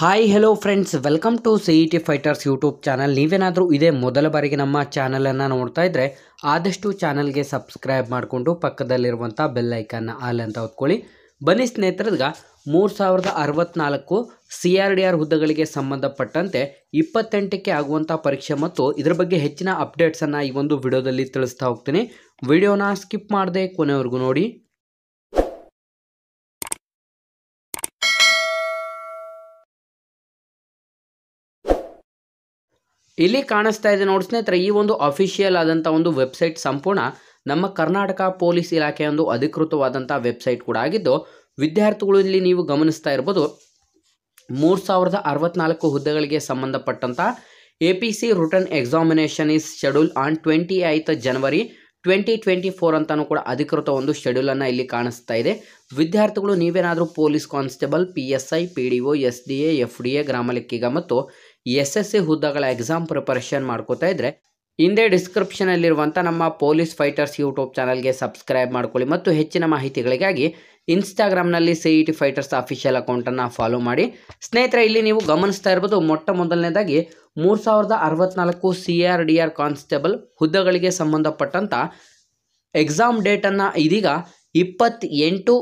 hi hello friends welcome to C E T fighters YouTube channel ನೀವೇನಾದರೂ ಇದೇ ಮೊದಲ ಬಾರಿಗೆ ನಮ್ಮ ಚಾನಲನ್ನು ನೋಡ್ತಾ ಇದ್ದರೆ ಆದಷ್ಟು ಚಾನಲ್ಗೆ ಸಬ್ಸ್ಕ್ರೈಬ್ ಮಾಡಿಕೊಂಡು ಪಕ್ಕದಲ್ಲಿರುವಂಥ ಬೆಲ್ಲೈಕನ್ನ ಆಲ್ ಅಂತ ಹೊತ್ಕೊಳ್ಳಿ ಬನ್ನಿ ಸ್ನೇಹಿತರದ್ಗ ಮೂರು ಸಾವಿರದ ಅರವತ್ನಾಲ್ಕು ಸಿ ಆರ್ ಡಿ ಆರ್ ಹುದ್ದೆಗಳಿಗೆ ಸಂಬಂಧಪಟ್ಟಂತೆ ಇಪ್ಪತ್ತೆಂಟಕ್ಕೆ ಆಗುವಂಥ ಪರೀಕ್ಷೆ ಮತ್ತು ಇದರ ಬಗ್ಗೆ ಹೆಚ್ಚಿನ ಅಪ್ಡೇಟ್ಸನ್ನು ಈ ಒಂದು ವಿಡಿಯೋದಲ್ಲಿ ತಿಳಿಸ್ತಾ ಹೋಗ್ತೀನಿ ವಿಡಿಯೋನ ಸ್ಕಿಪ್ ಮಾಡದೆ ಕೊನೆವರೆಗೂ ನೋಡಿ ಇಲ್ಲಿ ಕಾಣಿಸ್ತಾ ಇದೆ ನೋಡಿ ಸ್ನೇಹಿತರೆ ಈ ಒಂದು ಅಫಿಷಿಯಲ್ ಆದಂಥ ಒಂದು ವೆಬ್ಸೈಟ್ ಸಂಪೂರ್ಣ ನಮ್ಮ ಕರ್ನಾಟಕ ಪೊಲೀಸ್ ಇಲಾಖೆಯ ಒಂದು ಅಧಿಕೃತವಾದಂಥ ವೆಬ್ಸೈಟ್ ಕೂಡ ಆಗಿದ್ದು ವಿದ್ಯಾರ್ಥಿಗಳು ಇಲ್ಲಿ ನೀವು ಗಮನಿಸ್ತಾ ಇರ್ಬೋದು ಮೂರು ಸಾವಿರದ ಅರವತ್ನಾಲ್ಕು ಹುದ್ದೆಗಳಿಗೆ ಸಂಬಂಧಪಟ್ಟಂಥ A P C written examination is schedule on twenty eighth January twenty twenty four ಅಂತಲೂ ಕೂಡ ಅಧಿಕೃತ ಒಂದು ಶೆಡ್ಯೂಲನ್ನು ಇಲ್ಲಿ ಕಾಣಿಸ್ತಾ ಇದೆ ವಿದ್ಯಾರ್ಥಿಗಳು ನೀವೇನಾದರೂ police constable P S I P D O S D A F D A ಗ್ರಾಮ ಮತ್ತು ಎಸ್ ಎಸ್ ಸಿ ಹುದ್ದೆಗಳ ಎಕ್ಸಾಮ್ ಪ್ರಿಪರೇಷನ್ ಮಾಡ್ಕೋತಾ ಇದ್ರೆ ಹಿಂದೆ ಡಿಸ್ಕ್ರಿಪ್ಷನಲ್ಲಿರುವಂಥ ನಮ್ಮ ಪೊಲೀಸ್ ಫೈಟರ್ಸ್ ಯೂಟ್ಯೂಬ್ ಚಾನಲ್ಗೆ ಸಬ್ಸ್ಕ್ರೈಬ್ ಮಾಡ್ಕೊಳ್ಳಿ ಮತ್ತು ಹೆಚ್ಚಿನ ಮಾಹಿತಿಗಳಿಗಾಗಿ ಇನ್ಸ್ಟಾಗ್ರಾಮ್ನಲ್ಲಿ C E T fighters official ಅಕೌಂಟನ್ನು ಫಾಲೋ ಮಾಡಿ ಸ್ನೇಹಿತರೆ ಇಲ್ಲಿ ನೀವು ಗಮನಿಸ್ತಾ ಇರ್ಬೋದು ಮೊಟ್ಟ ಮೊದಲನೇದಾಗಿ ಮೂರು ಸಾವಿರದ ಅರವತ್ನಾಲ್ಕು C R e D R constable ಹುದ್ದೆಗಳಿಗೆ ಸಂಬಂಧಪಟ್ಟಂಥ ಎಕ್ಸಾಮ್ ಡೇಟನ್ನು ಇದೀಗ ಇಪ್ಪತ್ತೆಂಟು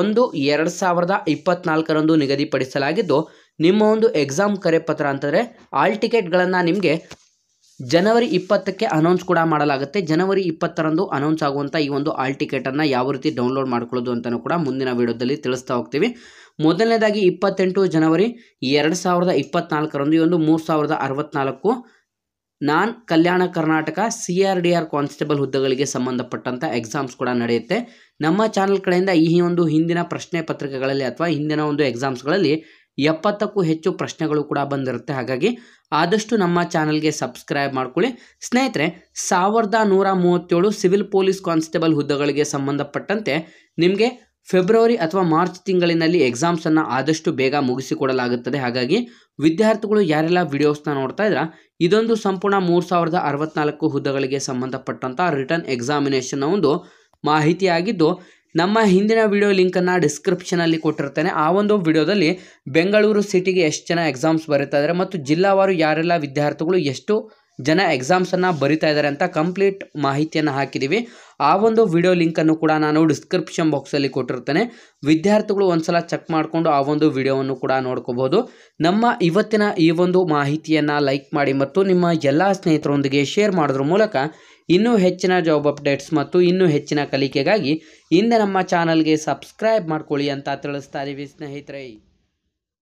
ಒಂದು ಎರಡು ಸಾವಿರದ ಇಪ್ಪತ್ತ್ನಾಲ್ಕರಂದು ನಿಗದಿಪಡಿಸಲಾಗಿದ್ದು ನಿಮ್ಮ ಒಂದು ಎಕ್ಸಾಮ್ ಕರೆ ಪತ್ರ ಅಂತಂದರೆ ಆಲ್ ಟಿಕೆಟ್ಗಳನ್ನು ನಿಮಗೆ ಜನವರಿ ಇಪ್ಪತ್ತಕ್ಕೆ ಅನೌನ್ಸ್ ಕೂಡ ಮಾಡಲಾಗುತ್ತೆ ಜನವರಿ ಇಪ್ಪತ್ತರಂದು ಅನೌನ್ಸ್ ಆಗುವಂಥ ಈ ಒಂದು ಆಲ್ ಟಿಕೆಟನ್ನು ಯಾವ ರೀತಿ ಡೌನ್ಲೋಡ್ ಮಾಡ್ಕೊಳ್ಳೋದು ಅಂತಲೂ ಕೂಡ ಮುಂದಿನ ವಿಡಿಯೋದಲ್ಲಿ ತಿಳಿಸ್ತಾ ಹೋಗ್ತೀವಿ ಮೊದಲನೇದಾಗಿ ಇಪ್ಪತ್ತೆಂಟು ಜನವರಿ ಎರಡು ಸಾವಿರದ ಇಪ್ಪತ್ತ್ನಾಲ್ಕರಂದು ಈ ಒಂದು ಮೂರು ಸಾವಿರದ ಅರವತ್ನಾಲ್ಕು non Kalyana Karnataka C R D R constable ಹುದ್ದೆಗಳಿಗೆ ಸಂಬಂಧಪಟ್ಟಂಥ ಎಕ್ಸಾಮ್ಸ್ ಕೂಡ ನಡೆಯುತ್ತೆ ನಮ್ಮ ಚಾನಲ್ ಕಡೆಯಿಂದ ಈ ಒಂದು ಹಿಂದಿನ ಪ್ರಶ್ನೆ ಪತ್ರಿಕೆಗಳಲ್ಲಿ ಅಥವಾ ಹಿಂದಿನ ಒಂದು ಎಕ್ಸಾಮ್ಸ್ಗಳಲ್ಲಿ ಎಪ್ಪತ್ತಕ್ಕೂ ಹೆಚ್ಚು ಪ್ರಶ್ನೆಗಳು ಕೂಡ ಬಂದಿರುತ್ತೆ ಹಾಗಾಗಿ ಆದಷ್ಟು ನಮ್ಮ ಚಾನಲ್ಗೆ ಸಬ್ಸ್ಕ್ರೈಬ್ ಮಾಡ್ಕೊಳ್ಳಿ ಸ್ನೇಹಿತರೆ ಸಾವಿರದ ನೂರ ಮೂವತ್ತೇಳು ಸಿವಿಲ್ ಪೊಲೀಸ್ ಕಾನ್ಸ್ಟೇಬಲ್ ಹುದ್ದೆಗಳಿಗೆ ಸಂಬಂಧಪಟ್ಟಂತೆ ನಿಮಗೆ ಫೆಬ್ರವರಿ ಅಥವಾ ಮಾರ್ಚ್ ತಿಂಗಳಿನಲ್ಲಿ ಎಕ್ಸಾಮ್ಸನ್ನು ಆದಷ್ಟು ಬೇಗ ಮುಗಿಸಿಕೊಡಲಾಗುತ್ತದೆ ಹಾಗಾಗಿ ವಿದ್ಯಾರ್ಥಿಗಳು ಯಾರೆಲ್ಲ ವಿಡಿಯೋಸ್ನ ನೋಡ್ತಾ ಇದ್ರ ಇದೊಂದು ಸಂಪೂರ್ಣ ಮೂರು ಸಾವಿರದ ಅರವತ್ನಾಲ್ಕು ಹುದ್ದೆಗಳಿಗೆ ಸಂಬಂಧಪಟ್ಟಂಥ ರಿಟರ್ನ್ ಎಕ್ಸಾಮಿನೇಷನ್ನ ಒಂದು ಮಾಹಿತಿಯಾಗಿದ್ದು ನಮ್ಮ ಹಿಂದಿನ ವಿಡಿಯೋ ಲಿಂಕನ್ನು ಡಿಸ್ಕ್ರಿಪ್ಷನಲ್ಲಿ ಕೊಟ್ಟಿರ್ತೇನೆ ಆ ಒಂದು ವಿಡಿಯೋದಲ್ಲಿ ಬೆಂಗಳೂರು ಸಿಟಿಗೆ ಎಷ್ಟು ಜನ ಎಕ್ಸಾಮ್ಸ್ ಬರೀತಾ ಇದ್ದಾರೆ ಮತ್ತು ಜಿಲ್ಲಾವಾರು ಯಾರೆಲ್ಲ ವಿದ್ಯಾರ್ಥಿಗಳು ಎಷ್ಟು ಜನ ಎಕ್ಸಾಮ್ಸನ್ನು ಬರಿತಾ ಇದ್ದಾರೆ ಅಂತ ಕಂಪ್ಲೀಟ್ ಮಾಹಿತಿಯನ್ನು ಹಾಕಿದ್ದೀವಿ ಆ ಒಂದು ವಿಡಿಯೋ ಲಿಂಕನ್ನು ಕೂಡ ನಾನು ಡಿಸ್ಕ್ರಿಪ್ಷನ್ ಬಾಕ್ಸಲ್ಲಿ ಕೊಟ್ಟಿರ್ತೇನೆ ವಿದ್ಯಾರ್ಥಿಗಳು ಒಂದ್ಸಲ ಚೆಕ್ ಮಾಡಿಕೊಂಡು ಆ ಒಂದು ವಿಡಿಯೋವನ್ನು ಕೂಡ ನೋಡ್ಕೋಬಹುದು ನಮ್ಮ ಇವತ್ತಿನ ಈ ಒಂದು ಮಾಹಿತಿಯನ್ನು ಲೈಕ್ ಮಾಡಿ ಮತ್ತು ನಿಮ್ಮ ಎಲ್ಲ ಸ್ನೇಹಿತರೊಂದಿಗೆ ಶೇರ್ ಮಾಡೋದ್ರ ಮೂಲಕ ಇನ್ನೂ ಹೆಚ್ಚಿನ ಜಾಬ್ ಅಪ್ಡೇಟ್ಸ್ ಮತ್ತು ಇನ್ನೂ ಹೆಚ್ಚಿನ ಕಲಿಕೆಗಾಗಿ ಹಿಂದೆ ನಮ್ಮ ಚಾನಲ್ಗೆ ಸಬ್ಸ್ಕ್ರೈಬ್ ಮಾಡ್ಕೊಳ್ಳಿ ಅಂತ ತಿಳಿಸ್ತಾ ಇದೀವಿ ಸ್ನೇಹಿತರೆ